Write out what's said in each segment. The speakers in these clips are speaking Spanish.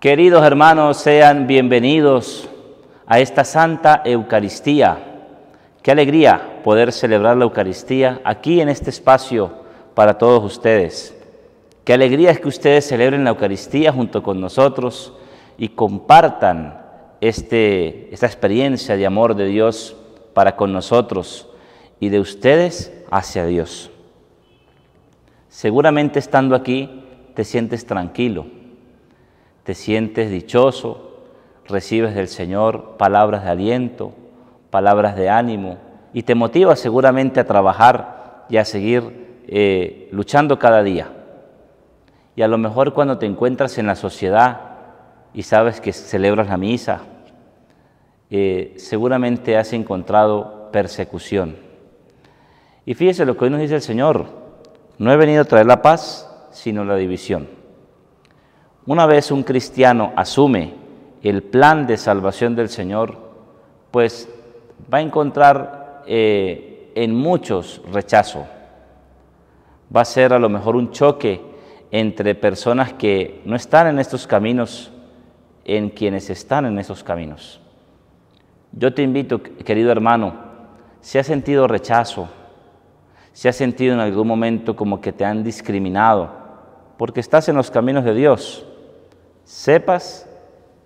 Queridos hermanos, sean bienvenidos a esta Santa Eucaristía. Qué alegría poder celebrar la Eucaristía aquí en este espacio para todos ustedes. Qué alegría es que ustedes celebren la Eucaristía junto con nosotros y compartan este, esta experiencia de amor de Dios para con nosotros y de ustedes hacia Dios. Seguramente estando aquí te sientes tranquilo, te sientes dichoso, recibes del Señor palabras de aliento, palabras de ánimo y te motiva seguramente a trabajar y a seguir eh, luchando cada día. Y a lo mejor cuando te encuentras en la sociedad y sabes que celebras la misa, eh, seguramente has encontrado persecución. Y fíjese lo que hoy nos dice el Señor, no he venido a traer la paz, sino la división. Una vez un cristiano asume el plan de salvación del Señor, pues va a encontrar eh, en muchos rechazo. Va a ser a lo mejor un choque entre personas que no están en estos caminos, en quienes están en esos caminos. Yo te invito, querido hermano, si has sentido rechazo, si has sentido en algún momento como que te han discriminado, porque estás en los caminos de Dios, sepas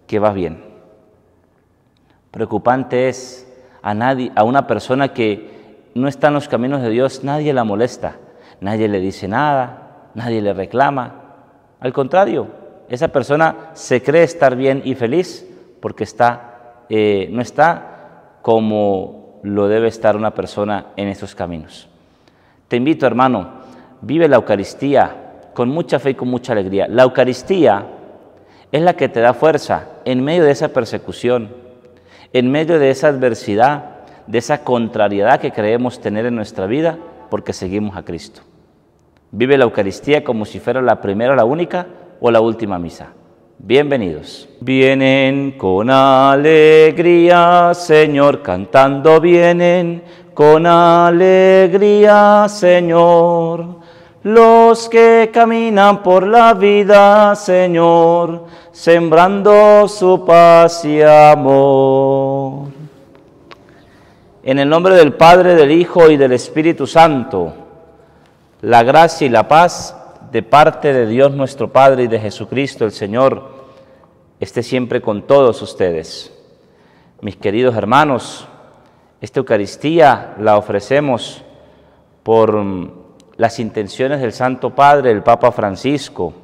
que va bien. Preocupante es a nadie, a una persona que no está en los caminos de Dios, nadie la molesta, nadie le dice nada, nadie le reclama. Al contrario, esa persona se cree estar bien y feliz porque está, eh, no está como lo debe estar una persona en esos caminos. Te invito, hermano, vive la Eucaristía con mucha fe y con mucha alegría. La Eucaristía es la que te da fuerza en medio de esa persecución, en medio de esa adversidad, de esa contrariedad que creemos tener en nuestra vida porque seguimos a Cristo. Vive la Eucaristía como si fuera la primera, la única o la última misa. Bienvenidos. Vienen con alegría, Señor, cantando vienen con alegría, Señor los que caminan por la vida, Señor, sembrando su paz y amor. En el nombre del Padre, del Hijo y del Espíritu Santo, la gracia y la paz de parte de Dios nuestro Padre y de Jesucristo el Señor, esté siempre con todos ustedes. Mis queridos hermanos, esta Eucaristía la ofrecemos por las intenciones del Santo Padre, el Papa Francisco.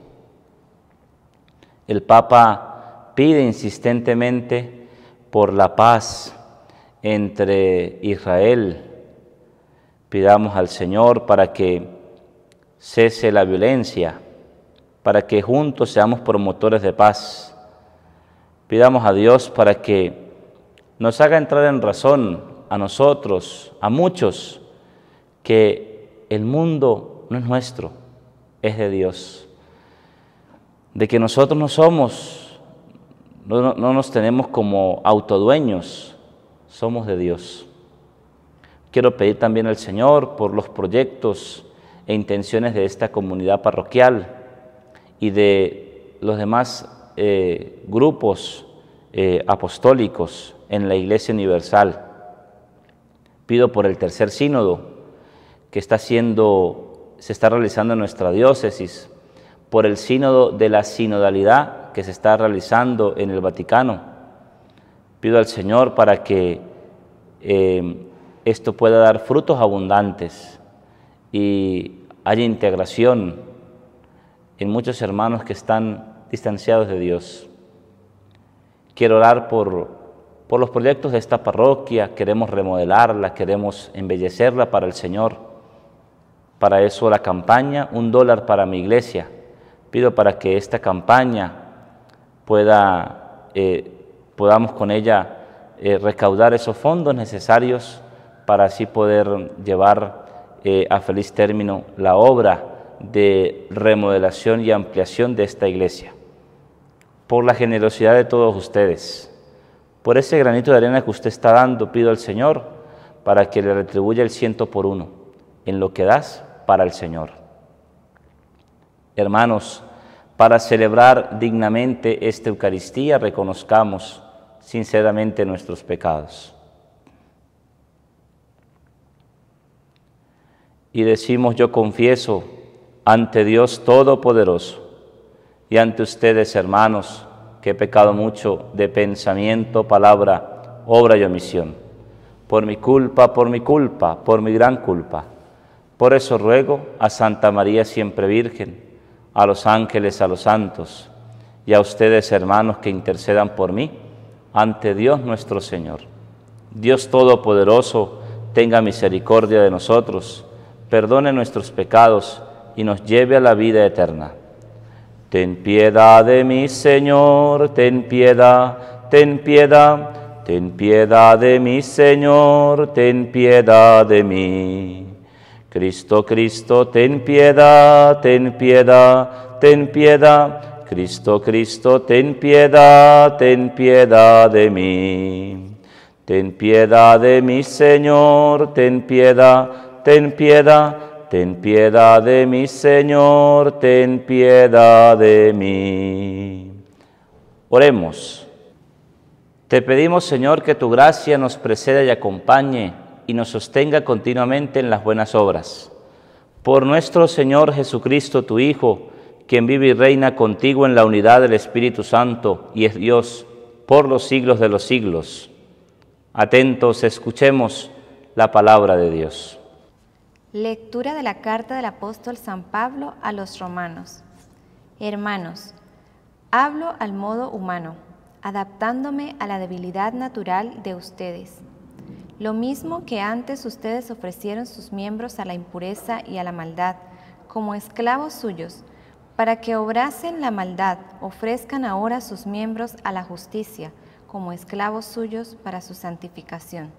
El Papa pide insistentemente por la paz entre Israel. Pidamos al Señor para que cese la violencia, para que juntos seamos promotores de paz. Pidamos a Dios para que nos haga entrar en razón a nosotros, a muchos, que el mundo no es nuestro, es de Dios. De que nosotros no somos, no, nos tenemos como autodueños, somos de Dios. Quiero pedir también al Señor por los proyectos e intenciones de esta comunidad parroquial y de los demás eh, grupos eh, apostólicos en la Iglesia Universal. Pido por el tercer sínodo que está siendo, se está realizando en nuestra diócesis, por el sínodo de la sinodalidad que se está realizando en el Vaticano. Pido al Señor para que eh, esto pueda dar frutos abundantes y haya integración en muchos hermanos que están distanciados de Dios. Quiero orar por, por los proyectos de esta parroquia, queremos remodelarla, queremos embellecerla para el Señor para eso la campaña, un dólar para mi iglesia. Pido para que esta campaña pueda, eh, podamos con ella eh, recaudar esos fondos necesarios para así poder llevar eh, a feliz término la obra de remodelación y ampliación de esta iglesia. Por la generosidad de todos ustedes, por ese granito de arena que usted está dando, pido al Señor para que le retribuya el ciento por uno en lo que das para el Señor. Hermanos, para celebrar dignamente esta Eucaristía, reconozcamos sinceramente nuestros pecados. Y decimos, yo confieso ante Dios Todopoderoso y ante ustedes, hermanos, que he pecado mucho de pensamiento, palabra, obra y omisión. Por mi culpa, por mi culpa, por mi gran culpa. Por eso ruego a Santa María siempre Virgen, a los ángeles, a los santos y a ustedes hermanos que intercedan por mí ante Dios nuestro Señor. Dios Todopoderoso, tenga misericordia de nosotros, perdone nuestros pecados y nos lleve a la vida eterna. Ten piedad de mí, Señor, ten piedad, ten piedad, ten piedad de mí, Señor, ten piedad de mí. Cristo, Cristo, ten piedad, ten piedad, ten piedad. Cristo, Cristo, ten piedad, ten piedad de mí. Ten piedad de mí, Señor, ten piedad, ten piedad. Ten piedad de mí, Señor, ten piedad de mí. Oremos. Te pedimos, Señor, que tu gracia nos preceda y acompañe y nos sostenga continuamente en las buenas obras. Por nuestro Señor Jesucristo, tu Hijo, quien vive y reina contigo en la unidad del Espíritu Santo y es Dios por los siglos de los siglos. Atentos, escuchemos la palabra de Dios. Lectura de la carta del apóstol San Pablo a los romanos. Hermanos, hablo al modo humano, adaptándome a la debilidad natural de ustedes lo mismo que antes ustedes ofrecieron sus miembros a la impureza y a la maldad, como esclavos suyos, para que obrasen la maldad, ofrezcan ahora sus miembros a la justicia, como esclavos suyos para su santificación.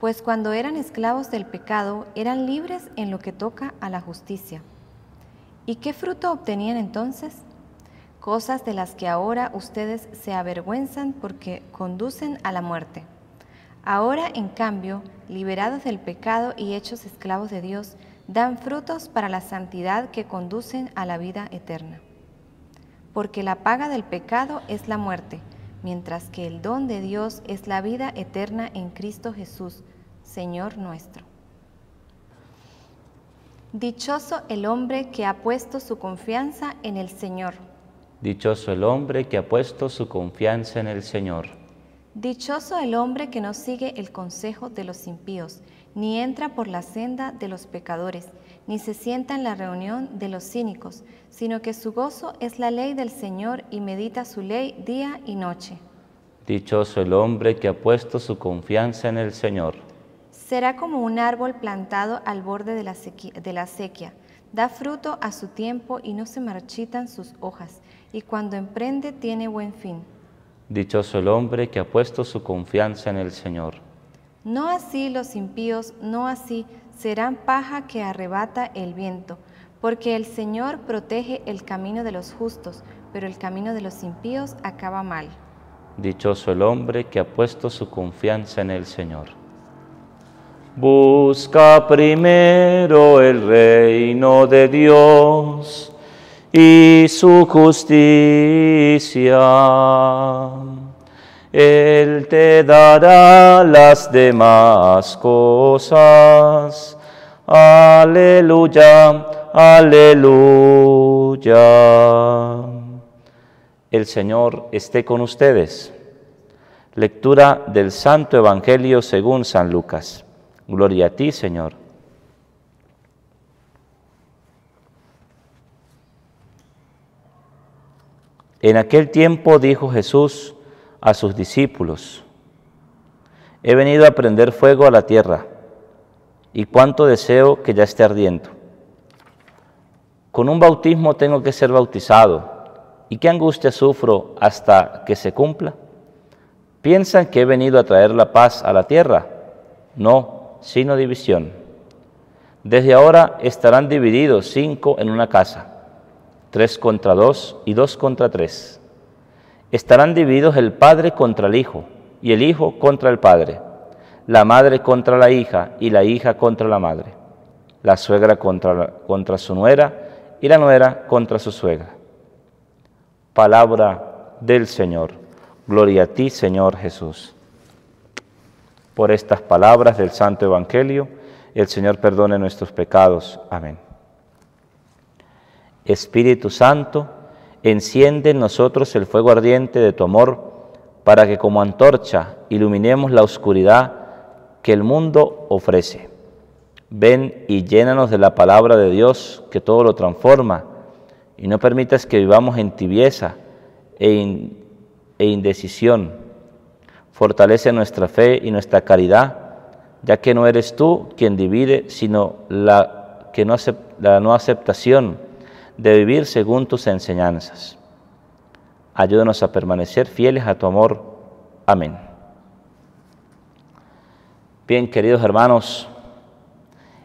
Pues cuando eran esclavos del pecado, eran libres en lo que toca a la justicia. ¿Y qué fruto obtenían entonces? Cosas de las que ahora ustedes se avergüenzan porque conducen a la muerte. Ahora, en cambio, liberados del pecado y hechos esclavos de Dios, dan frutos para la santidad que conducen a la vida eterna. Porque la paga del pecado es la muerte, mientras que el don de Dios es la vida eterna en Cristo Jesús, Señor nuestro. Dichoso el hombre que ha puesto su confianza en el Señor. Dichoso el hombre que ha puesto su confianza en el Señor. Dichoso el hombre que no sigue el consejo de los impíos, ni entra por la senda de los pecadores, ni se sienta en la reunión de los cínicos, sino que su gozo es la ley del Señor y medita su ley día y noche. Dichoso el hombre que ha puesto su confianza en el Señor. Será como un árbol plantado al borde de la, sequía, Da fruto a su tiempo y no se marchitan sus hojas, y cuando emprende tiene buen fin. Dichoso el hombre que ha puesto su confianza en el Señor. No así los impíos, no así serán paja que arrebata el viento, porque el Señor protege el camino de los justos, pero el camino de los impíos acaba mal. Dichoso el hombre que ha puesto su confianza en el Señor. Busca primero el reino de Dios y su justicia. Él te dará las demás cosas. Aleluya, aleluya. El Señor esté con ustedes. Lectura del Santo Evangelio según San Lucas. Gloria a ti, Señor. En aquel tiempo dijo Jesús a sus discípulos, he venido a prender fuego a la tierra, y cuánto deseo que ya esté ardiendo. Con un bautismo tengo que ser bautizado, y qué angustia sufro hasta que se cumpla. Piensan que he venido a traer la paz a la tierra, no, sino división. Desde ahora estarán divididos cinco en una casa tres contra dos y dos contra tres. Estarán divididos el padre contra el hijo y el hijo contra el padre, la madre contra la hija y la hija contra la madre, la suegra contra, contra su nuera y la nuera contra su suegra. Palabra del Señor. Gloria a ti, Señor Jesús. Por estas palabras del Santo Evangelio, el Señor perdone nuestros pecados. Amén. Espíritu Santo, enciende en nosotros el fuego ardiente de tu amor, para que como antorcha iluminemos la oscuridad que el mundo ofrece. Ven y llénanos de la palabra de Dios que todo lo transforma, y no permitas que vivamos en tibieza e, e indecisión. Fortalece nuestra fe y nuestra caridad, ya que no eres tú quien divide, sino la, que no la no aceptación de vivir según tus enseñanzas. Ayúdanos a permanecer fieles a tu amor. Amén. Bien, queridos hermanos,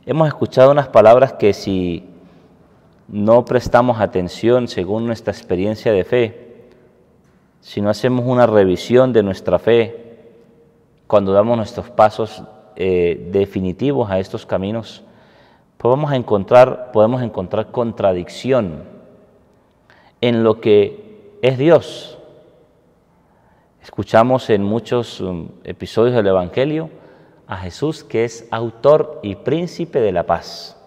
hemos escuchado unas palabras que si no prestamos atención según nuestra experiencia de fe, si no hacemos una revisión de nuestra fe, cuando damos nuestros pasos eh, definitivos a estos caminos, pues encontrar, podemos encontrar contradicción en lo que es Dios. Escuchamos en muchos um, episodios del Evangelio a Jesús que es autor y príncipe de la paz.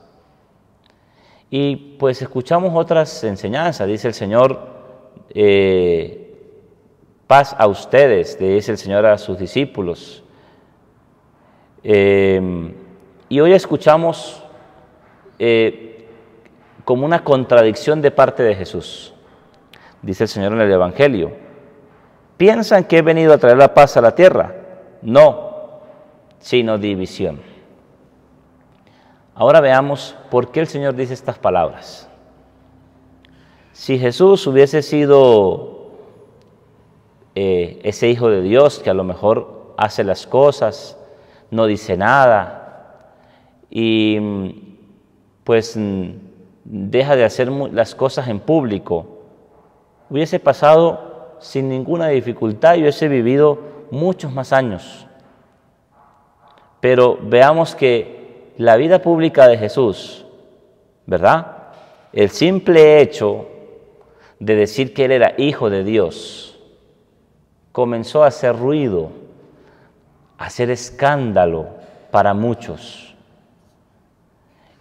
Y pues escuchamos otras enseñanzas, dice el Señor, eh, paz a ustedes, dice el Señor a sus discípulos. Em, y hoy escuchamos eh, como una contradicción de parte de Jesús. Dice el Señor en el Evangelio, ¿piensan que he venido a traer la paz a la tierra? No, sino división. Ahora veamos por qué el Señor dice estas palabras. Si Jesús hubiese sido eh, ese Hijo de Dios que a lo mejor hace las cosas, no dice nada, y mm, pues mm, deja de hacer las cosas en público. Hubiese pasado sin ninguna dificultad y hubiese vivido muchos más años. Pero veamos que la vida pública de Jesús, ¿verdad? El simple hecho de decir que Él era hijo de Dios comenzó a hacer ruido, a hacer escándalo para muchos.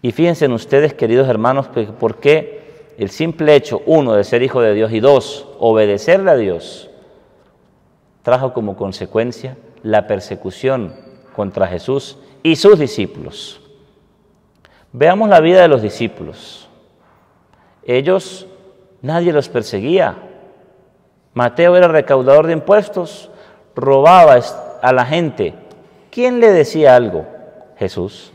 Y fíjense en ustedes, queridos hermanos, pues, por qué el simple hecho, uno, de ser hijo de Dios y dos, obedecerle a Dios, trajo como consecuencia la persecución contra Jesús y sus discípulos. Veamos la vida de los discípulos. Ellos, nadie los perseguía. Mateo era recaudador de impuestos, robaba a la gente. ¿Quién le decía algo? Jesús.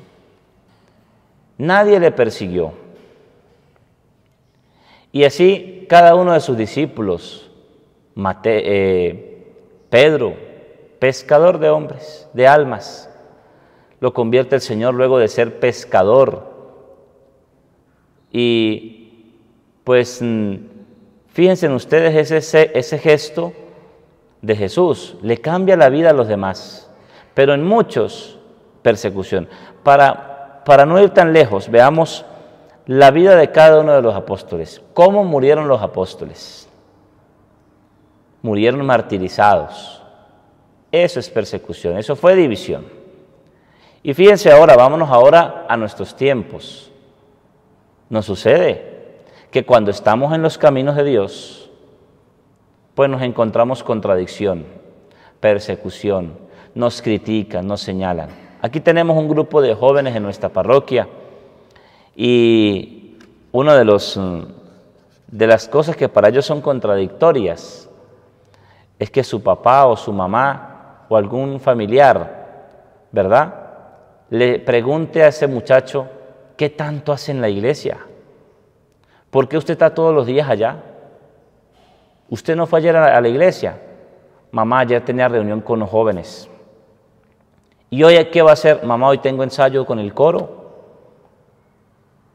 Nadie le persiguió. Y así cada uno de sus discípulos, eh, Pedro, pescador de hombres, de almas, lo convierte el Señor luego de ser pescador. Y pues mm, fíjense ustedes ese, ese gesto de Jesús, le cambia la vida a los demás, pero en muchos persecución. Para para no ir tan lejos, veamos la vida de cada uno de los apóstoles. ¿Cómo murieron los apóstoles? Murieron martirizados. Eso es persecución, eso fue división. Y fíjense ahora, vámonos ahora a nuestros tiempos. Nos sucede que cuando estamos en los caminos de Dios, pues nos encontramos contradicción, persecución, nos critican, nos señalan. Aquí tenemos un grupo de jóvenes en nuestra parroquia y una de, los, mm, las cosas que para ellos son contradictorias es que su papá o su mamá o algún familiar, ¿verdad? Le pregunte a ese muchacho, ¿qué tanto hace en la iglesia? ¿Por qué usted está todos los días allá? Usted no fue ayer a la iglesia. Mamá, ayer tenía reunión con los jóvenes. ¿Y hoy qué va a hacer? Mamá, hoy tengo ensayo con el coro.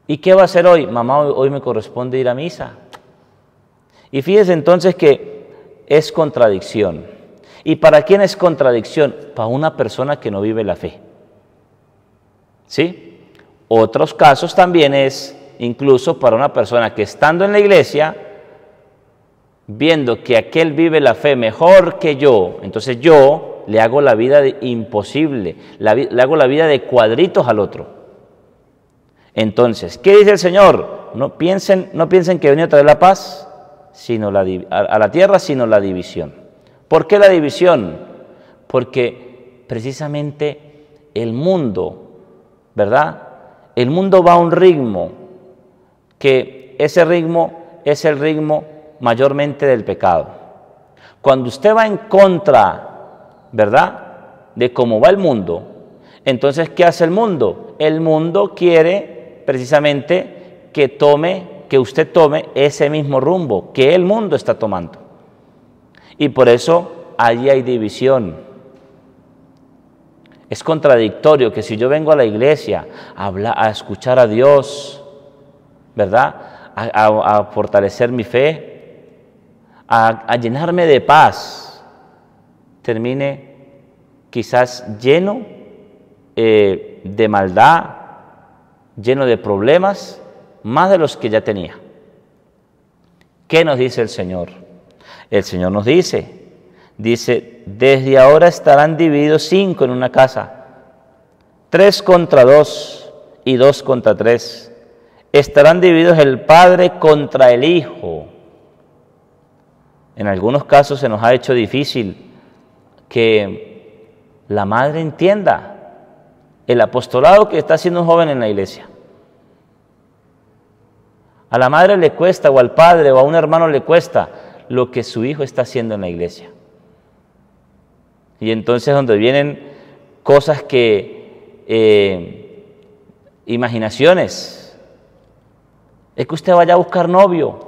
¿Y qué va a hacer hoy? Mamá, hoy me corresponde ir a misa. Y fíjese entonces que es contradicción. ¿Y para quién es contradicción? Para una persona que no vive la fe. ¿Sí? Otros casos también es incluso para una persona que estando en la iglesia, viendo que aquel vive la fe mejor que yo, entonces yo le hago la vida de imposible, le hago la vida de cuadritos al otro. Entonces, ¿qué dice el Señor? No piensen, no piensen que venía a traer la paz sino la, a la tierra, sino la división. ¿Por qué la división? Porque precisamente el mundo, ¿verdad? El mundo va a un ritmo que ese ritmo es el ritmo mayormente del pecado. Cuando usted va en contra ¿verdad? De cómo va el mundo. Entonces, ¿qué hace el mundo? El mundo quiere precisamente que tome, que usted tome ese mismo rumbo que el mundo está tomando. Y por eso allí hay división. Es contradictorio que si yo vengo a la iglesia a, a escuchar a Dios, ¿verdad? A, fortalecer mi fe, a, a llenarme de paz, termine quizás lleno eh, de maldad, lleno de problemas, más de los que ya tenía. ¿Qué nos dice el Señor? El Señor nos dice, dice, desde ahora estarán divididos cinco en una casa, tres contra dos y dos contra tres. Estarán divididos el Padre contra el Hijo. En algunos casos se nos ha hecho difícil que la madre entienda el apostolado que está haciendo un joven en la iglesia. A la madre le cuesta, o al padre, o a un hermano le cuesta lo que su hijo está haciendo en la iglesia. Y entonces donde vienen cosas que, eh, imaginaciones, es que usted vaya a buscar novio.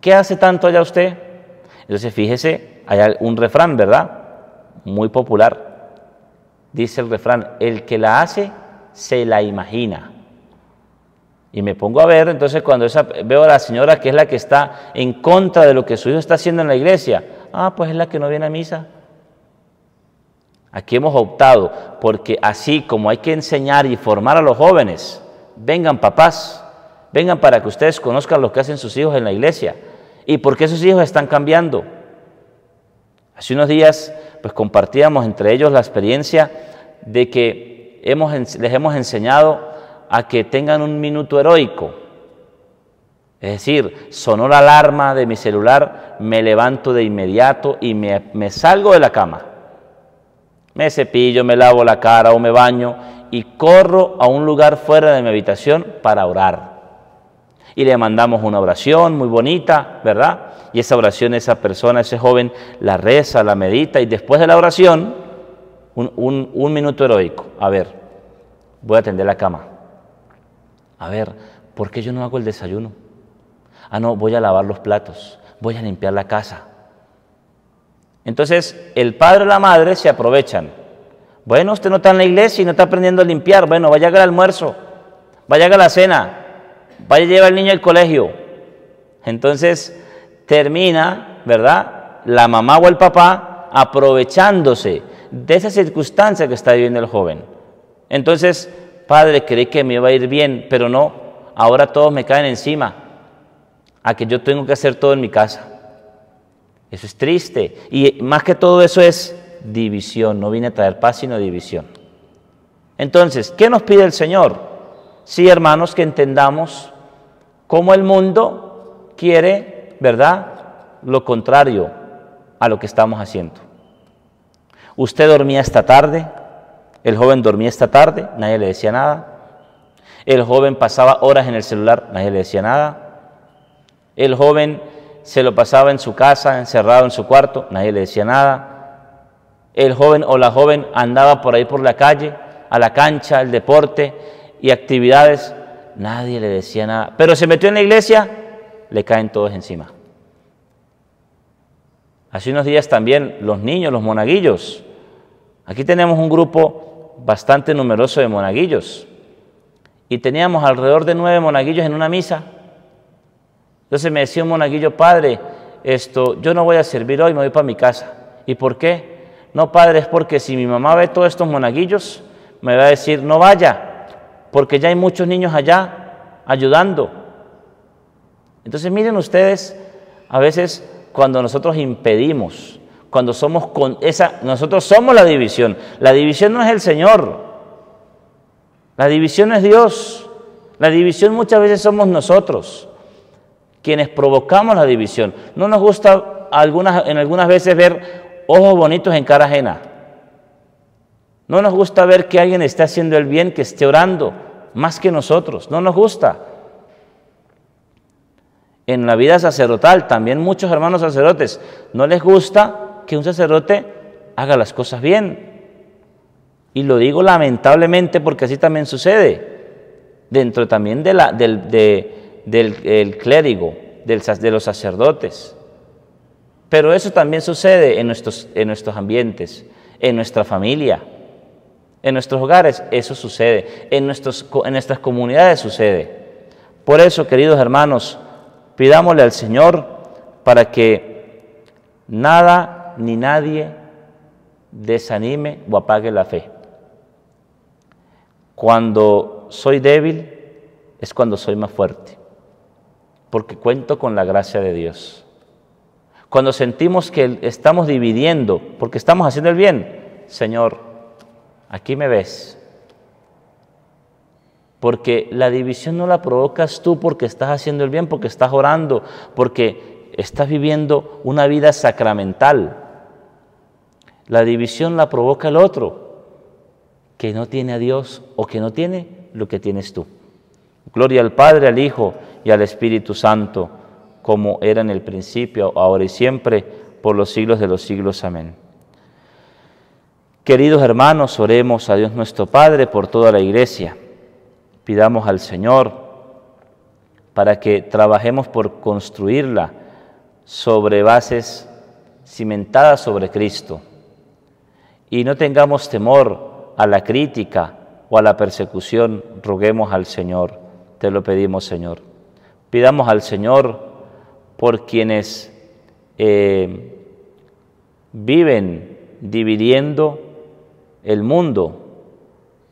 ¿Qué hace tanto allá usted? Entonces fíjese, hay un refrán, ¿verdad? muy popular. Dice el refrán, el que la hace se la imagina. Y me pongo a ver, entonces cuando esa, veo a la señora que es la que está en contra de lo que su hijo está haciendo en la iglesia, ah, pues es la que no viene a misa. Aquí hemos optado porque así como hay que enseñar y formar a los jóvenes, vengan papás, vengan para que ustedes conozcan lo que hacen sus hijos en la iglesia y por qué sus hijos están cambiando. Hace unos días pues compartíamos entre ellos la experiencia de que les hemos enseñado a que tengan un minuto heroico. Es decir, sonó la alarma de mi celular, me levanto de inmediato y me, me salgo de la cama. Me cepillo, me lavo la cara o me baño y corro a un lugar fuera de mi habitación para orar. Y le mandamos una oración muy bonita, ¿verdad? y esa oración esa persona, ese joven, la reza, la medita y después de la oración, un, minuto heroico. A ver, voy a atender la cama. A ver, ¿por qué yo no hago el desayuno? Ah, no, voy a lavar los platos, voy a limpiar la casa. Entonces, el padre o la madre se aprovechan. Bueno, usted no está en la iglesia y no está aprendiendo a limpiar. Bueno, vaya al almuerzo, vaya a la cena, vaya a llevar al niño al colegio. Entonces, termina, ¿verdad? La mamá o el papá aprovechándose de esa circunstancia que está viviendo el joven. Entonces, padre, creí que me iba a ir bien, pero no, ahora todos me caen encima a que yo tengo que hacer todo en mi casa. Eso es triste. Y más que todo eso es división. No viene a traer paz, sino división. Entonces, ¿qué nos pide el Señor? Sí, hermanos, que entendamos cómo el mundo quiere ¿verdad? Lo contrario a lo que estamos haciendo. Usted dormía esta tarde, el joven dormía esta tarde, nadie le decía nada. El joven pasaba horas en el celular, nadie le decía nada. El joven se lo pasaba en su casa, encerrado en su cuarto, nadie le decía nada. El joven o la joven andaba por ahí por la calle, a la cancha, al deporte y actividades, nadie le decía nada. Pero se metió en la iglesia, le caen todos encima. Hace unos días también los niños, los monaguillos. Aquí tenemos un grupo bastante numeroso de monaguillos. Y teníamos alrededor de nueve monaguillos en una misa. Entonces me decía un monaguillo, padre, esto, yo no voy a servir hoy, me voy para mi casa. ¿Y por qué? No, padre, es porque si mi mamá ve todos estos monaguillos, me va a decir, no vaya, porque ya hay muchos niños allá ayudando. Entonces miren ustedes, a veces cuando nosotros impedimos, cuando somos con esa, nosotros somos la división. La división no es el Señor, la división es Dios. La división muchas veces somos nosotros quienes provocamos la división. No nos gusta algunas, en algunas veces ver ojos bonitos en cara ajena. No nos gusta ver que alguien esté haciendo el bien, que esté orando, más que nosotros. No nos gusta. En la vida sacerdotal, también muchos hermanos sacerdotes, no les gusta que un sacerdote haga las cosas bien. Y lo digo lamentablemente porque así también sucede. Dentro también del, del clérigo, del, de los sacerdotes. Pero eso también sucede en nuestros, en nuestros ambientes, en nuestra familia, en nuestros hogares, eso sucede, en, nuestros, en nuestras comunidades sucede. Por eso, queridos hermanos, Pidámosle al Señor para que nada ni nadie desanime o apague la fe. Cuando soy débil es cuando soy más fuerte, porque cuento con la gracia de Dios. Cuando sentimos que estamos dividiendo, porque estamos haciendo el bien, Señor, aquí me ves, porque la división no la provocas tú porque estás haciendo el bien, porque estás orando, porque estás viviendo una vida sacramental. La división la provoca el otro, que no tiene a Dios o que no tiene lo que tienes tú. Gloria al Padre, al Hijo y al Espíritu Santo, como era en el principio, ahora y siempre, por los siglos de los siglos. Amén. Queridos hermanos, oremos a Dios nuestro Padre por toda la iglesia pidamos al Señor para que trabajemos por construirla sobre bases cimentadas sobre Cristo y no tengamos temor a la crítica o a la persecución, roguemos al Señor, te lo pedimos Señor. Pidamos al Señor por quienes eh, viven dividiendo el mundo,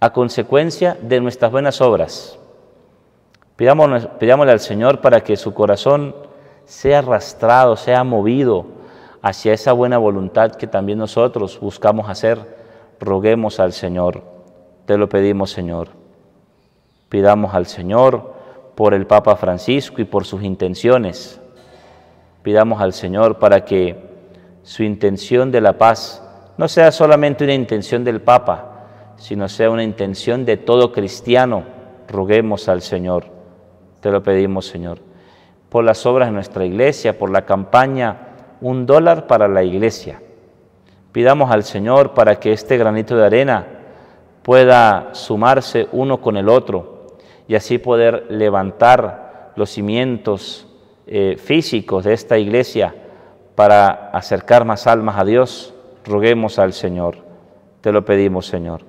a consecuencia de nuestras buenas obras. pidámosle al Señor para que su corazón sea arrastrado, sea movido hacia esa buena voluntad que también nosotros buscamos hacer. Roguemos al Señor. Te lo pedimos, Señor. Pidamos al Señor por el Papa Francisco y por sus intenciones. Pidamos al Señor para que su intención de la paz no sea solamente una intención del Papa, sino sea una intención de todo cristiano. Roguemos al Señor. Te lo pedimos, Señor. Por las obras de nuestra iglesia, por la campaña, un dólar para la iglesia. Pidamos al Señor para que este granito de arena pueda sumarse uno con el otro y así poder levantar los cimientos eh, físicos de esta iglesia para acercar más almas a Dios. Roguemos al Señor. Te lo pedimos, Señor.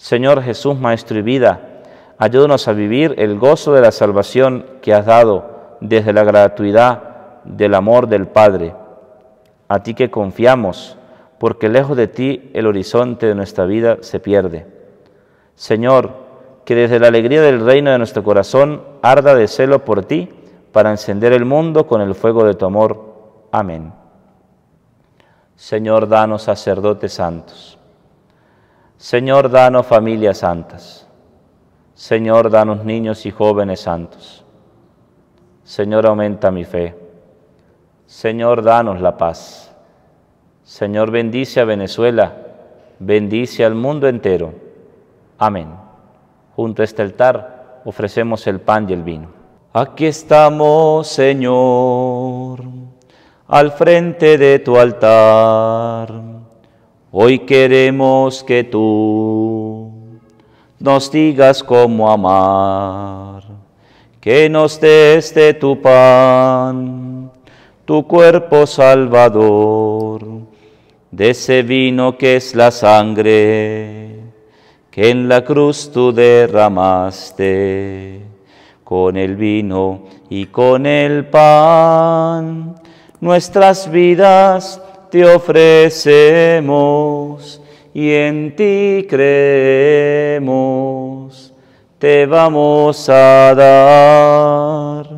Señor Jesús, Maestro y vida, ayúdanos a vivir el gozo de la salvación que has dado desde la gratuidad del amor del Padre. A ti que confiamos, porque lejos de ti el horizonte de nuestra vida se pierde. Señor, que desde la alegría del reino de nuestro corazón arda de celo por ti, para encender el mundo con el fuego de tu amor. Amén. Señor, danos sacerdotes santos Señor, danos familias santas. Señor, danos niños y jóvenes santos. Señor, aumenta mi fe. Señor, danos la paz. Señor, bendice a Venezuela. Bendice al mundo entero. Amén. Junto a este altar ofrecemos el pan y el vino. Aquí estamos, Señor, al frente de tu altar Hoy queremos que tú nos digas cómo amar, que nos des de tu pan, tu cuerpo salvador, de ese vino que es la sangre que en la cruz tú derramaste, con el vino y con el pan, nuestras vidas te ofrecemos y en ti creemos, te vamos a dar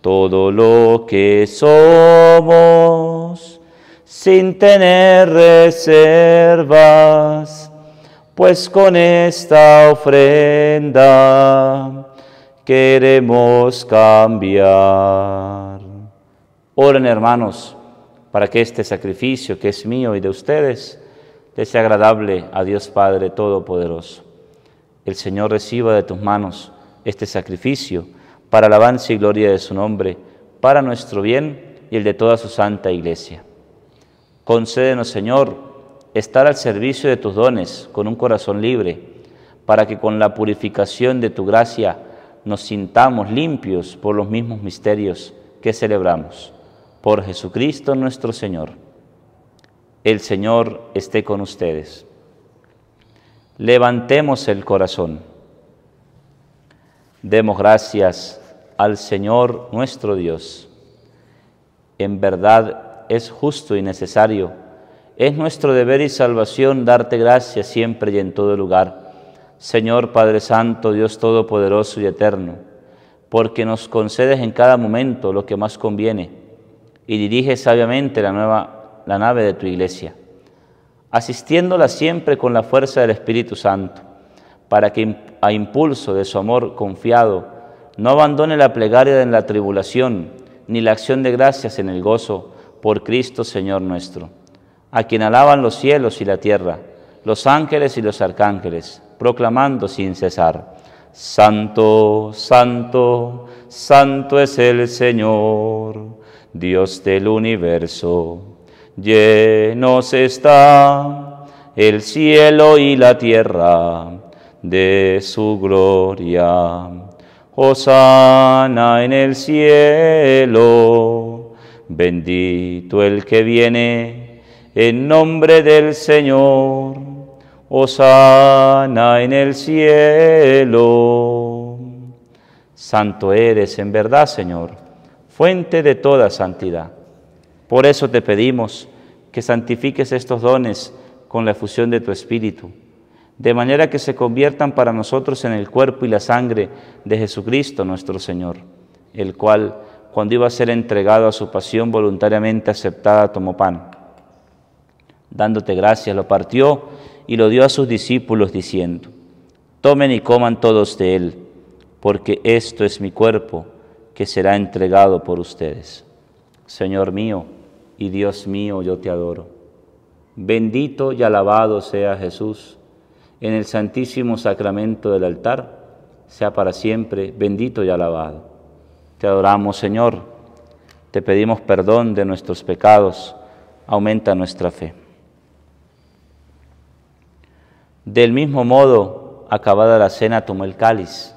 todo lo que somos sin tener reservas, pues con esta ofrenda queremos cambiar. Oren hermanos para que este sacrificio que es mío y de ustedes les sea agradable a Dios Padre Todopoderoso. El Señor reciba de tus manos este sacrificio para alabanza y gloria de su nombre, para nuestro bien y el de toda su santa iglesia. Concédenos, Señor, estar al servicio de tus dones con un corazón libre, para que con la purificación de tu gracia nos sintamos limpios por los mismos misterios que celebramos por Jesucristo nuestro Señor. El Señor esté con ustedes. Levantemos el corazón. Demos gracias al Señor nuestro Dios. En verdad es justo y necesario. Es nuestro deber y salvación darte gracias siempre y en todo lugar. Señor Padre Santo, Dios Todopoderoso y Eterno, porque nos concedes en cada momento lo que más conviene y dirige sabiamente la, nueva, la nave de tu iglesia, asistiéndola siempre con la fuerza del Espíritu Santo, para que a impulso de su amor confiado no abandone la plegaria en la tribulación, ni la acción de gracias en el gozo, por Cristo Señor nuestro, a quien alaban los cielos y la tierra, los ángeles y los arcángeles, proclamando sin cesar, Santo, Santo, Santo es el Señor. Dios del universo. Llenos está el cielo y la tierra de su gloria. Osana en el cielo, bendito el que viene en nombre del Señor. sana en el cielo. Santo eres en verdad, Señor fuente de toda santidad. Por eso te pedimos que santifiques estos dones con la fusión de tu Espíritu, de manera que se conviertan para nosotros en el cuerpo y la sangre de Jesucristo nuestro Señor, el cual, cuando iba a ser entregado a su pasión voluntariamente aceptada, tomó pan. Dándote gracias, lo partió y lo dio a sus discípulos diciendo, tomen y coman todos de él, porque esto es mi cuerpo que será entregado por ustedes. Señor mío y Dios mío, yo te adoro. Bendito y alabado sea Jesús en el santísimo sacramento del altar, sea para siempre bendito y alabado. Te adoramos, Señor. Te pedimos perdón de nuestros pecados. Aumenta nuestra fe. Del mismo modo, acabada la cena, tomó el cáliz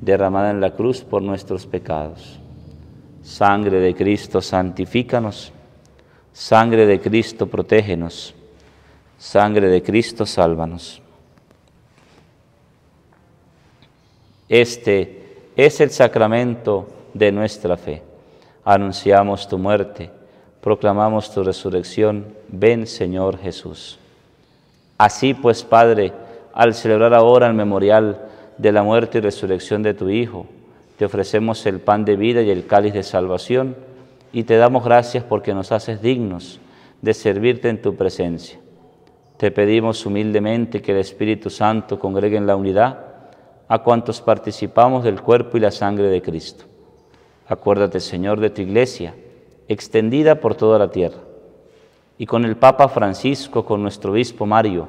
derramada en la cruz por nuestros pecados. Sangre de Cristo, santifícanos. Sangre de Cristo, protégenos. Sangre de Cristo, sálvanos. Este es el sacramento de nuestra fe. Anunciamos tu muerte, proclamamos tu resurrección. Ven, Señor Jesús. Así pues, Padre, al celebrar ahora el memorial de la muerte y resurrección de tu Hijo. Te ofrecemos el pan de vida y el cáliz de salvación y te damos gracias porque nos haces dignos de servirte en tu presencia. Te pedimos humildemente que el Espíritu Santo congregue en la unidad a cuantos participamos del cuerpo y la sangre de Cristo. Acuérdate, Señor, de tu iglesia, extendida por toda la tierra, y con el Papa Francisco, con nuestro obispo Mario,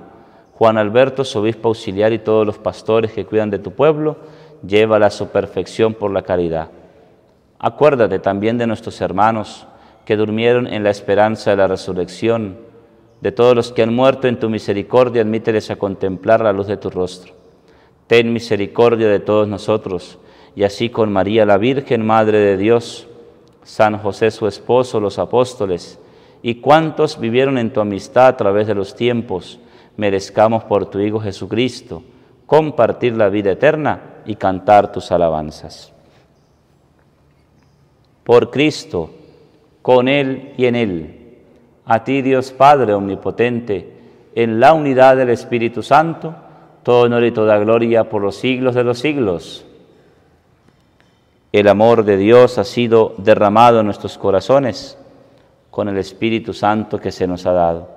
Juan Alberto, su obispo auxiliar y todos los pastores que cuidan de tu pueblo, lleva a su perfección por la caridad. Acuérdate también de nuestros hermanos que durmieron en la esperanza de la resurrección, de todos los que han muerto en tu misericordia, admíteles a contemplar la luz de tu rostro. Ten misericordia de todos nosotros, y así con María la Virgen, Madre de Dios, San José su esposo, los apóstoles, y cuantos vivieron en tu amistad a través de los tiempos, merezcamos por tu Hijo Jesucristo compartir la vida eterna y cantar tus alabanzas. Por Cristo, con Él y en Él, a ti Dios Padre Omnipotente, en la unidad del Espíritu Santo, todo honor y toda gloria por los siglos de los siglos. El amor de Dios ha sido derramado en nuestros corazones con el Espíritu Santo que se nos ha dado.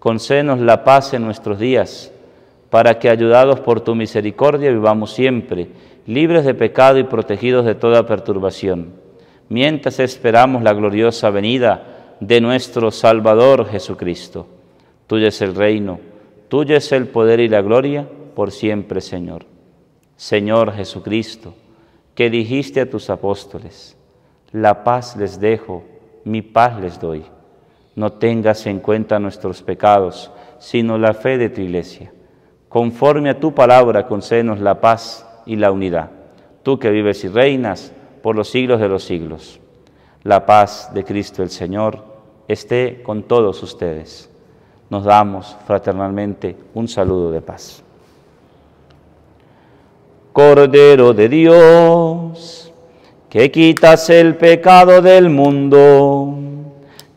concédenos la paz en nuestros días, para que, ayudados por tu misericordia, vivamos siempre, libres de pecado y protegidos de toda perturbación, mientras esperamos la gloriosa venida de nuestro Salvador Jesucristo. Tuyo es el reino, tuyo es el poder y la gloria, por siempre, Señor. Señor Jesucristo, que dijiste a tus apóstoles, la paz les dejo, mi paz les doy no tengas en cuenta nuestros pecados, sino la fe de tu iglesia. Conforme a tu palabra, concedenos la paz y la unidad. Tú que vives y reinas por los siglos de los siglos. La paz de Cristo el Señor esté con todos ustedes. Nos damos fraternalmente un saludo de paz. Cordero de Dios, que quitas el pecado del mundo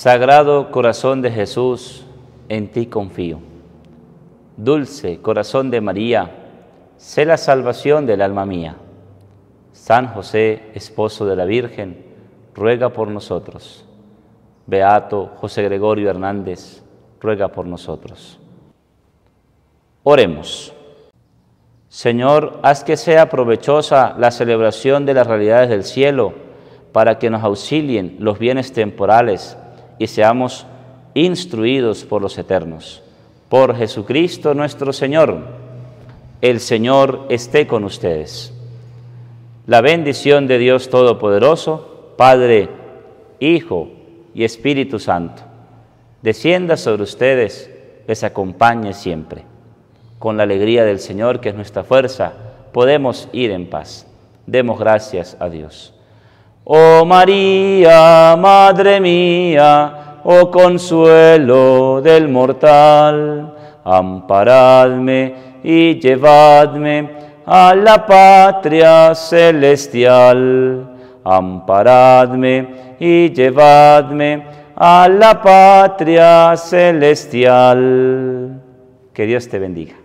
Sagrado corazón de Jesús, en ti confío. Dulce corazón de María, sé la salvación del alma mía. San José, esposo de la Virgen, ruega por nosotros. Beato José Gregorio Hernández, ruega por nosotros. Oremos. Señor, haz que sea provechosa la celebración de las realidades del cielo, para que nos auxilien los bienes temporales y seamos instruidos por los eternos. Por Jesucristo nuestro Señor, el Señor esté con ustedes. La bendición de Dios Todopoderoso, Padre, Hijo y Espíritu Santo, descienda sobre ustedes, les acompañe siempre. Con la alegría del Señor, que es nuestra fuerza, podemos ir en paz. Demos gracias a Dios. Oh María, Madre mía, oh consuelo del mortal, amparadme y llevadme a la patria celestial. Amparadme y llevadme a la patria celestial. Que Dios te bendiga.